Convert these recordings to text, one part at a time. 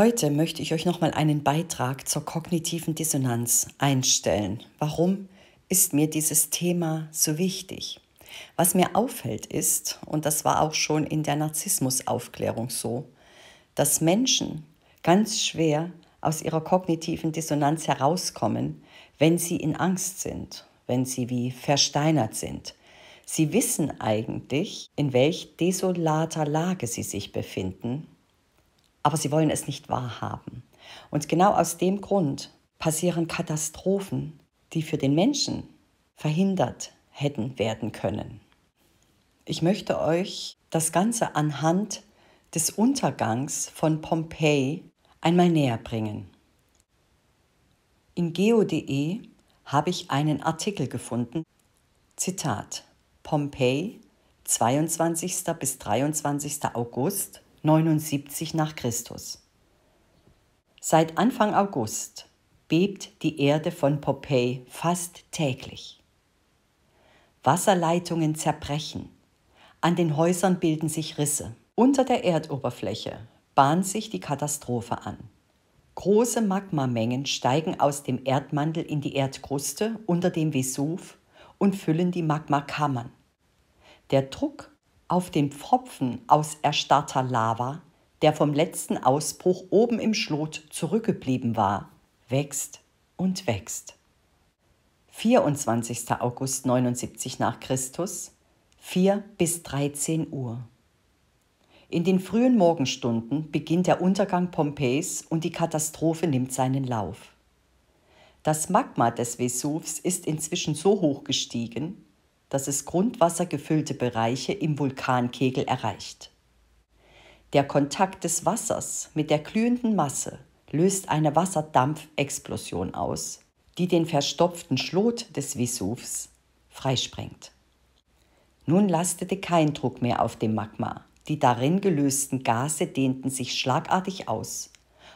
Heute möchte ich euch nochmal einen Beitrag zur kognitiven Dissonanz einstellen. Warum ist mir dieses Thema so wichtig? Was mir auffällt ist, und das war auch schon in der Narzissmusaufklärung so, dass Menschen ganz schwer aus ihrer kognitiven Dissonanz herauskommen, wenn sie in Angst sind, wenn sie wie versteinert sind. Sie wissen eigentlich, in welch desolater Lage sie sich befinden aber sie wollen es nicht wahrhaben. Und genau aus dem Grund passieren Katastrophen, die für den Menschen verhindert hätten werden können. Ich möchte euch das Ganze anhand des Untergangs von Pompeji einmal näher bringen. In geo.de habe ich einen Artikel gefunden. Zitat: Pompeji, 22. bis 23. August 79 nach Christus. Seit Anfang August bebt die Erde von Pompeji fast täglich. Wasserleitungen zerbrechen, an den Häusern bilden sich Risse. Unter der Erdoberfläche bahnt sich die Katastrophe an. Große Magmamengen steigen aus dem Erdmantel in die Erdkruste unter dem Vesuv und füllen die Magmakammern. Der Druck auf den Pfropfen aus erstarrter Lava, der vom letzten Ausbruch oben im Schlot zurückgeblieben war, wächst und wächst. 24. August 79 nach Christus, 4 bis 13 Uhr. In den frühen Morgenstunden beginnt der Untergang Pompeis und die Katastrophe nimmt seinen Lauf. Das Magma des Vesuvs ist inzwischen so hoch gestiegen, dass es grundwassergefüllte Bereiche im Vulkankegel erreicht. Der Kontakt des Wassers mit der glühenden Masse löst eine Wasserdampfexplosion aus, die den verstopften Schlot des Vesuvs freisprengt. Nun lastete kein Druck mehr auf dem Magma. Die darin gelösten Gase dehnten sich schlagartig aus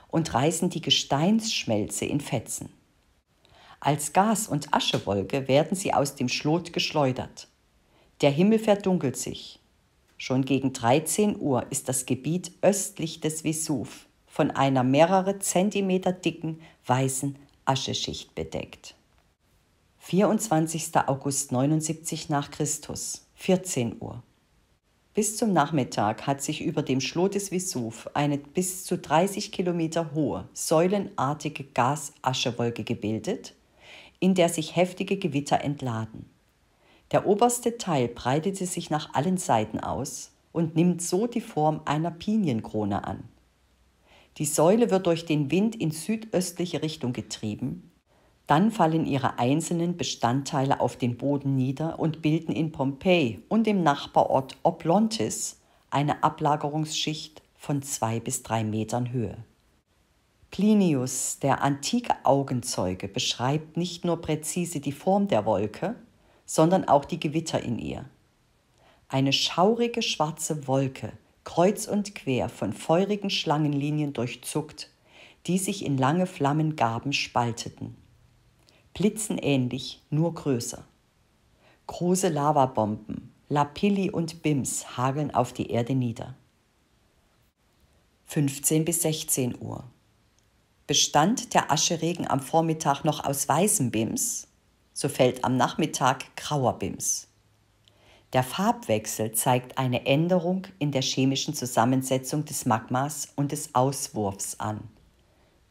und reißen die Gesteinsschmelze in Fetzen. Als Gas- und Aschewolke werden sie aus dem Schlot geschleudert. Der Himmel verdunkelt sich. Schon gegen 13 Uhr ist das Gebiet östlich des Vesuv von einer mehrere Zentimeter dicken weißen Ascheschicht bedeckt. 24. August 79 nach Christus, 14 Uhr. Bis zum Nachmittag hat sich über dem Schlot des Vesuv eine bis zu 30 Kilometer hohe, säulenartige Gasaschewolke gebildet, in der sich heftige Gewitter entladen. Der oberste Teil breitete sich nach allen Seiten aus und nimmt so die Form einer Pinienkrone an. Die Säule wird durch den Wind in südöstliche Richtung getrieben, dann fallen ihre einzelnen Bestandteile auf den Boden nieder und bilden in Pompeji und im Nachbarort Oplontis eine Ablagerungsschicht von zwei bis drei Metern Höhe. Plinius, der antike Augenzeuge, beschreibt nicht nur präzise die Form der Wolke, sondern auch die Gewitter in ihr. Eine schaurige schwarze Wolke, kreuz und quer von feurigen Schlangenlinien durchzuckt, die sich in lange Flammengaben spalteten. Blitzenähnlich, nur größer. Große Lavabomben, Lapilli und Bims hageln auf die Erde nieder. 15 bis 16 Uhr. Bestand der Ascheregen am Vormittag noch aus weißem Bims, so fällt am Nachmittag grauer Bims. Der Farbwechsel zeigt eine Änderung in der chemischen Zusammensetzung des Magmas und des Auswurfs an.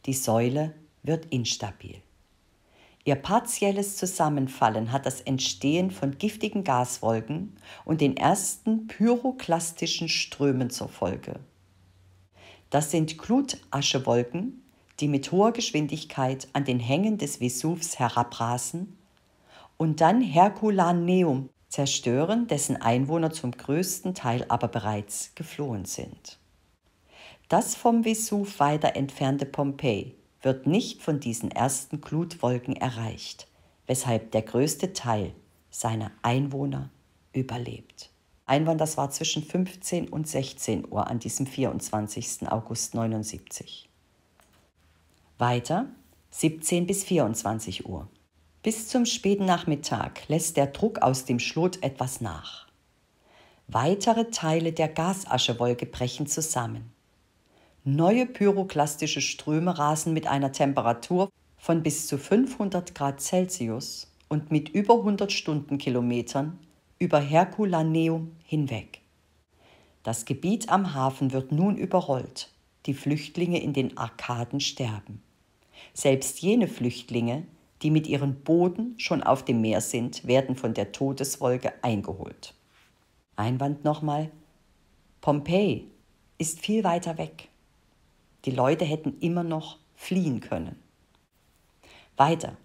Die Säule wird instabil. Ihr partielles Zusammenfallen hat das Entstehen von giftigen Gaswolken und den ersten pyroklastischen Strömen zur Folge. Das sind Glutaschewolken, die mit hoher Geschwindigkeit an den Hängen des Vesuvs herabrasen und dann Herculaneum zerstören, dessen Einwohner zum größten Teil aber bereits geflohen sind. Das vom Vesuv weiter entfernte Pompeji wird nicht von diesen ersten Glutwolken erreicht, weshalb der größte Teil seiner Einwohner überlebt. Einwand, das war zwischen 15 und 16 Uhr an diesem 24. August 79. Weiter 17 bis 24 Uhr. Bis zum späten Nachmittag lässt der Druck aus dem Schlot etwas nach. Weitere Teile der Gasaschewolke brechen zusammen. Neue pyroklastische Ströme rasen mit einer Temperatur von bis zu 500 Grad Celsius und mit über 100 Stundenkilometern über Herkulaneum hinweg. Das Gebiet am Hafen wird nun überrollt. Die Flüchtlinge in den Arkaden sterben. Selbst jene Flüchtlinge, die mit ihren Boden schon auf dem Meer sind, werden von der Todeswolke eingeholt. Einwand nochmal, Pompeji ist viel weiter weg. Die Leute hätten immer noch fliehen können. Weiter,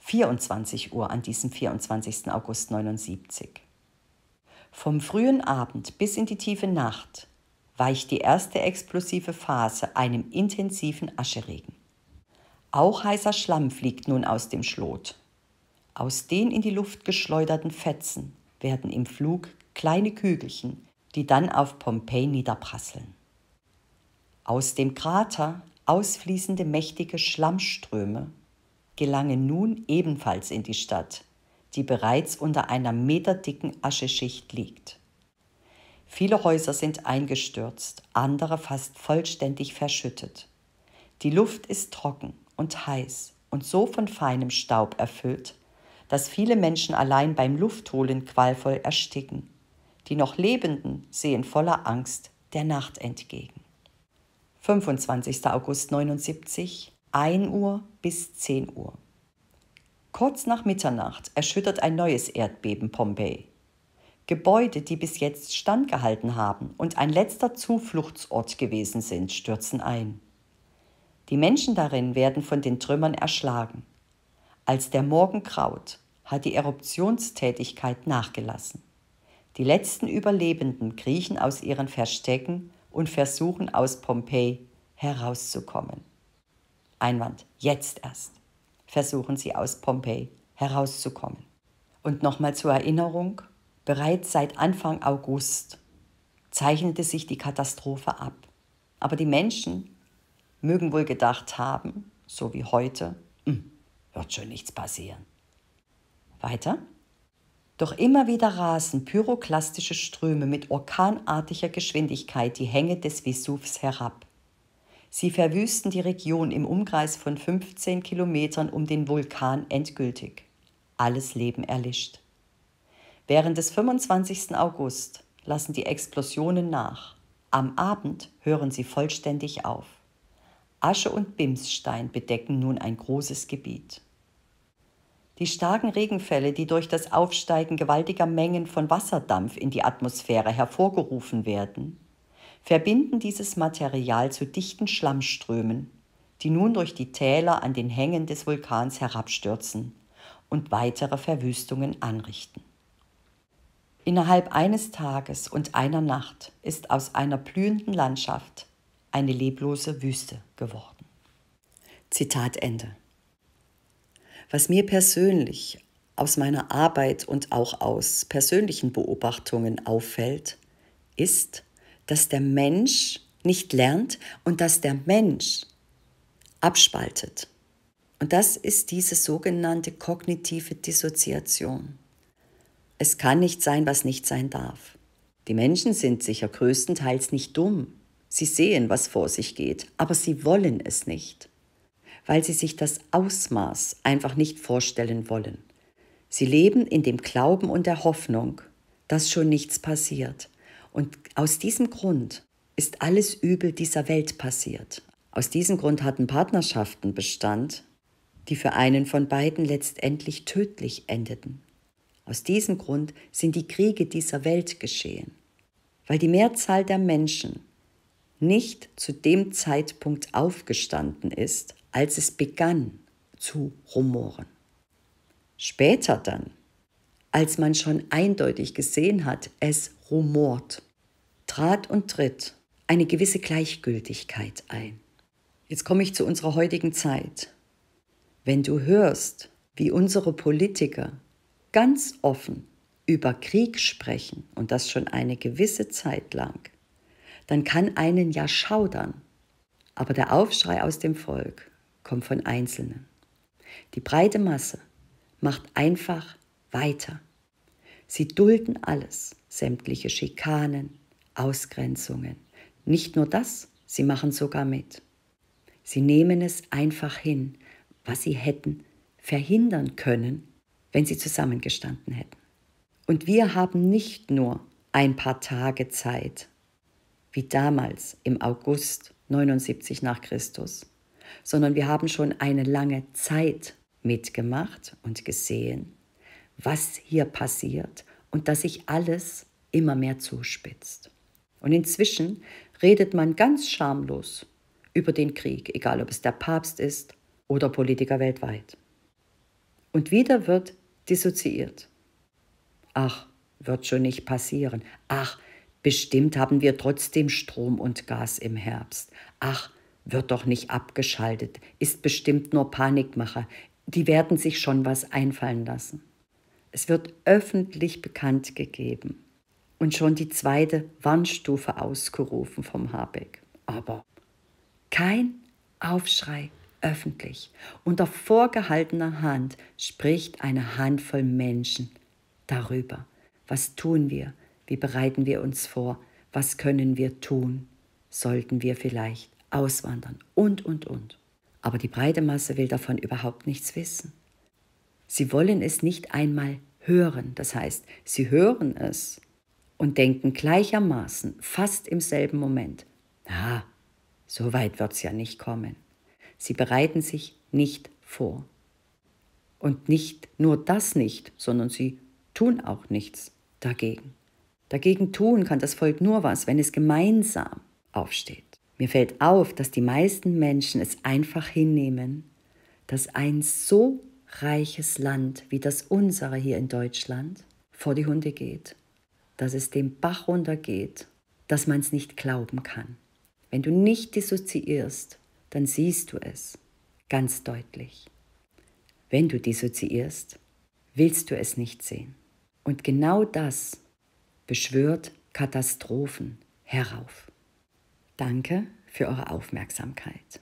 24 Uhr an diesem 24. August 79. Vom frühen Abend bis in die tiefe Nacht weicht die erste explosive Phase einem intensiven Ascheregen. Auch heißer Schlamm fliegt nun aus dem Schlot. Aus den in die Luft geschleuderten Fetzen werden im Flug kleine Kügelchen, die dann auf Pompeji niederprasseln. Aus dem Krater ausfließende mächtige Schlammströme gelangen nun ebenfalls in die Stadt, die bereits unter einer meterdicken Ascheschicht liegt. Viele Häuser sind eingestürzt, andere fast vollständig verschüttet. Die Luft ist trocken, und heiß und so von feinem Staub erfüllt, dass viele Menschen allein beim Luftholen qualvoll ersticken. Die noch Lebenden sehen voller Angst der Nacht entgegen. 25. August 79, 1 Uhr bis 10 Uhr. Kurz nach Mitternacht erschüttert ein neues Erdbeben Pompeji. Gebäude, die bis jetzt standgehalten haben und ein letzter Zufluchtsort gewesen sind, stürzen ein. Die Menschen darin werden von den Trümmern erschlagen. Als der Morgen graut, hat die Eruptionstätigkeit nachgelassen. Die letzten Überlebenden kriechen aus ihren Verstecken und versuchen aus Pompeji herauszukommen. Einwand, jetzt erst versuchen sie aus Pompeji herauszukommen. Und nochmal zur Erinnerung, bereits seit Anfang August zeichnete sich die Katastrophe ab. Aber die Menschen mögen wohl gedacht haben, so wie heute, hm, wird schon nichts passieren. Weiter. Doch immer wieder rasen pyroklastische Ströme mit orkanartiger Geschwindigkeit die Hänge des Vesuvs herab. Sie verwüsten die Region im Umkreis von 15 Kilometern um den Vulkan endgültig. Alles Leben erlischt. Während des 25. August lassen die Explosionen nach. Am Abend hören sie vollständig auf. Asche und Bimsstein bedecken nun ein großes Gebiet. Die starken Regenfälle, die durch das Aufsteigen gewaltiger Mengen von Wasserdampf in die Atmosphäre hervorgerufen werden, verbinden dieses Material zu dichten Schlammströmen, die nun durch die Täler an den Hängen des Vulkans herabstürzen und weitere Verwüstungen anrichten. Innerhalb eines Tages und einer Nacht ist aus einer blühenden Landschaft eine leblose Wüste geworden. Zitat Ende. Was mir persönlich aus meiner Arbeit und auch aus persönlichen Beobachtungen auffällt, ist, dass der Mensch nicht lernt und dass der Mensch abspaltet. Und das ist diese sogenannte kognitive Dissoziation. Es kann nicht sein, was nicht sein darf. Die Menschen sind sicher größtenteils nicht dumm. Sie sehen, was vor sich geht, aber sie wollen es nicht, weil sie sich das Ausmaß einfach nicht vorstellen wollen. Sie leben in dem Glauben und der Hoffnung, dass schon nichts passiert. Und aus diesem Grund ist alles Übel dieser Welt passiert. Aus diesem Grund hatten Partnerschaften Bestand, die für einen von beiden letztendlich tödlich endeten. Aus diesem Grund sind die Kriege dieser Welt geschehen, weil die Mehrzahl der Menschen nicht zu dem Zeitpunkt aufgestanden ist, als es begann zu rumoren. Später dann, als man schon eindeutig gesehen hat, es rumort, trat und tritt eine gewisse Gleichgültigkeit ein. Jetzt komme ich zu unserer heutigen Zeit. Wenn du hörst, wie unsere Politiker ganz offen über Krieg sprechen, und das schon eine gewisse Zeit lang, dann kann einen ja schaudern. Aber der Aufschrei aus dem Volk kommt von Einzelnen. Die breite Masse macht einfach weiter. Sie dulden alles, sämtliche Schikanen, Ausgrenzungen. Nicht nur das, sie machen sogar mit. Sie nehmen es einfach hin, was sie hätten verhindern können, wenn sie zusammengestanden hätten. Und wir haben nicht nur ein paar Tage Zeit, wie damals im August 79 nach Christus, sondern wir haben schon eine lange Zeit mitgemacht und gesehen, was hier passiert und dass sich alles immer mehr zuspitzt. Und inzwischen redet man ganz schamlos über den Krieg, egal ob es der Papst ist oder Politiker weltweit. Und wieder wird dissoziiert. Ach, wird schon nicht passieren. Ach, Bestimmt haben wir trotzdem Strom und Gas im Herbst. Ach, wird doch nicht abgeschaltet, ist bestimmt nur Panikmacher. Die werden sich schon was einfallen lassen. Es wird öffentlich bekannt gegeben und schon die zweite Warnstufe ausgerufen vom Habeck. Aber kein Aufschrei öffentlich. Unter vorgehaltener Hand spricht eine Handvoll Menschen darüber. Was tun wir? Wie bereiten wir uns vor? Was können wir tun? Sollten wir vielleicht auswandern? Und, und, und. Aber die breite Masse will davon überhaupt nichts wissen. Sie wollen es nicht einmal hören. Das heißt, sie hören es und denken gleichermaßen, fast im selben Moment, na, so weit wird es ja nicht kommen. Sie bereiten sich nicht vor. Und nicht nur das nicht, sondern sie tun auch nichts dagegen. Dagegen tun kann das Volk nur was, wenn es gemeinsam aufsteht. Mir fällt auf, dass die meisten Menschen es einfach hinnehmen, dass ein so reiches Land wie das unsere hier in Deutschland vor die Hunde geht, dass es dem Bach runtergeht, dass man es nicht glauben kann. Wenn du nicht dissoziierst, dann siehst du es ganz deutlich. Wenn du dissoziierst, willst du es nicht sehen. Und genau das ist, beschwört Katastrophen herauf. Danke für eure Aufmerksamkeit.